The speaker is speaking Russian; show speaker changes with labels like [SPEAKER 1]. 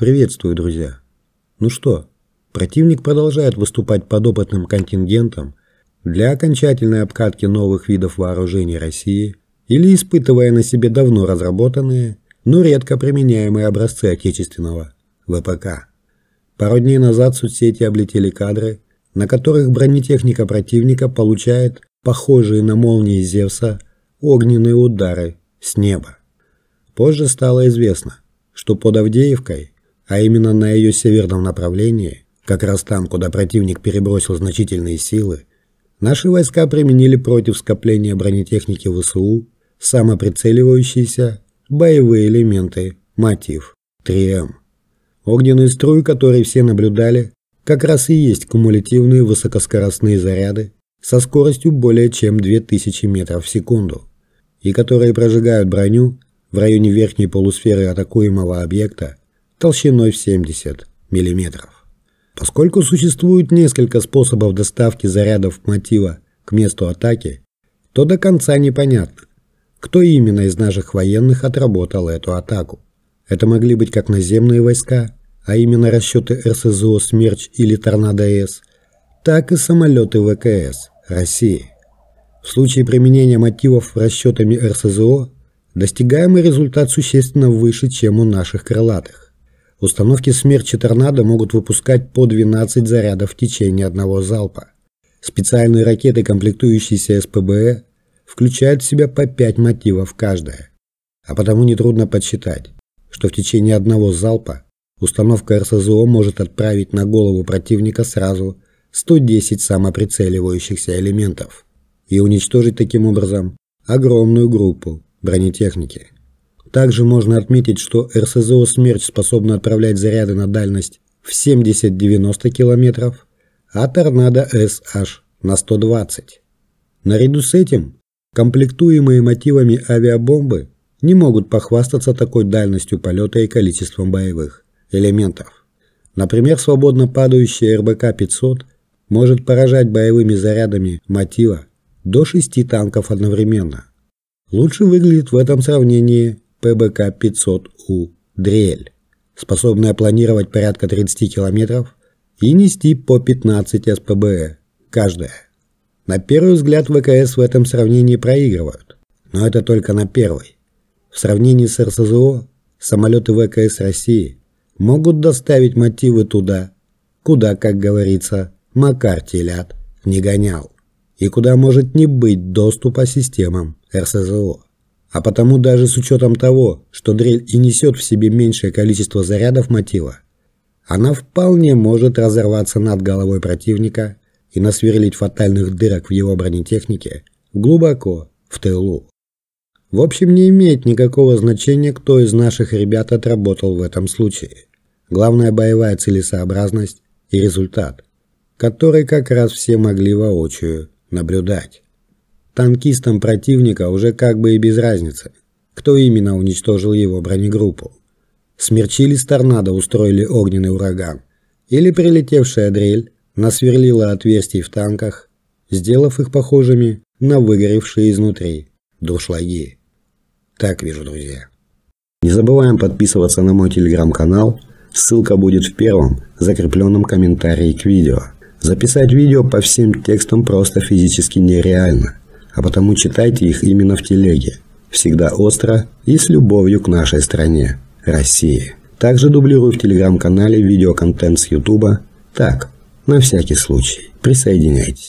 [SPEAKER 1] Приветствую, друзья. Ну что, противник продолжает выступать подопытным контингентом для окончательной обкатки новых видов вооружений России или испытывая на себе давно разработанные, но редко применяемые образцы отечественного ВПК. Пару дней назад соцсети облетели кадры, на которых бронетехника противника получает похожие на молнии Зевса огненные удары с неба. Позже стало известно, что под Авдеевкой а именно на ее северном направлении, как раз там, куда противник перебросил значительные силы, наши войска применили против скопления бронетехники ВСУ самоприцеливающиеся боевые элементы «Мотив» 3М. Эм. Огненные струи, которые все наблюдали, как раз и есть кумулятивные высокоскоростные заряды со скоростью более чем 2000 метров в секунду, и которые прожигают броню в районе верхней полусферы атакуемого объекта толщиной в 70 мм. Поскольку существует несколько способов доставки зарядов мотива к месту атаки, то до конца непонятно, кто именно из наших военных отработал эту атаку. Это могли быть как наземные войска, а именно расчеты РСЗО «Смерч» или «Торнадо-С», так и самолеты ВКС России. В случае применения мотивов расчетами РСЗО достигаемый результат существенно выше, чем у наших крылатых. Установки смерчи торнадо могут выпускать по 12 зарядов в течение одного залпа. Специальные ракеты, комплектующиеся СПБ, включают в себя по 5 мотивов каждая. А потому нетрудно подсчитать, что в течение одного залпа установка РСЗО может отправить на голову противника сразу 110 самоприцеливающихся элементов и уничтожить таким образом огромную группу бронетехники. Также можно отметить, что РСЗО «Смерч» способна отправлять заряды на дальность в 70-90 км, а «Торнадо С» аж на 120. Наряду с этим, комплектуемые мотивами авиабомбы не могут похвастаться такой дальностью полета и количеством боевых элементов. Например, свободно падающая РБК-500 может поражать боевыми зарядами мотива до 6 танков одновременно. Лучше выглядит в этом сравнении ПБК-500У «Дрель», способная планировать порядка 30 километров и нести по 15 СПБ, э каждая. На первый взгляд ВКС в этом сравнении проигрывают, но это только на первый. В сравнении с РСЗО самолеты ВКС России могут доставить мотивы туда, куда, как говорится, Макар телят не гонял и куда может не быть доступа системам РСЗО. А потому даже с учетом того, что дрель и несет в себе меньшее количество зарядов мотива, она вполне может разорваться над головой противника и насверлить фатальных дырок в его бронетехнике глубоко в тылу. В общем, не имеет никакого значения, кто из наших ребят отработал в этом случае. Главное – боевая целесообразность и результат, который как раз все могли воочию наблюдать. Танкистам противника уже как бы и без разницы, кто именно уничтожил его бронегруппу. Смерчили с торнадо устроили огненный ураган. Или прилетевшая дрель насверлила отверстий в танках, сделав их похожими на выгоревшие изнутри душлаги. Так вижу, друзья. Не забываем подписываться на мой телеграм-канал. Ссылка будет в первом закрепленном комментарии к видео. Записать видео по всем текстам просто физически нереально а потому читайте их именно в телеге. Всегда остро и с любовью к нашей стране, России. Также дублирую в телеграм-канале видеоконтент с Ютуба. Так, на всякий случай, присоединяйтесь.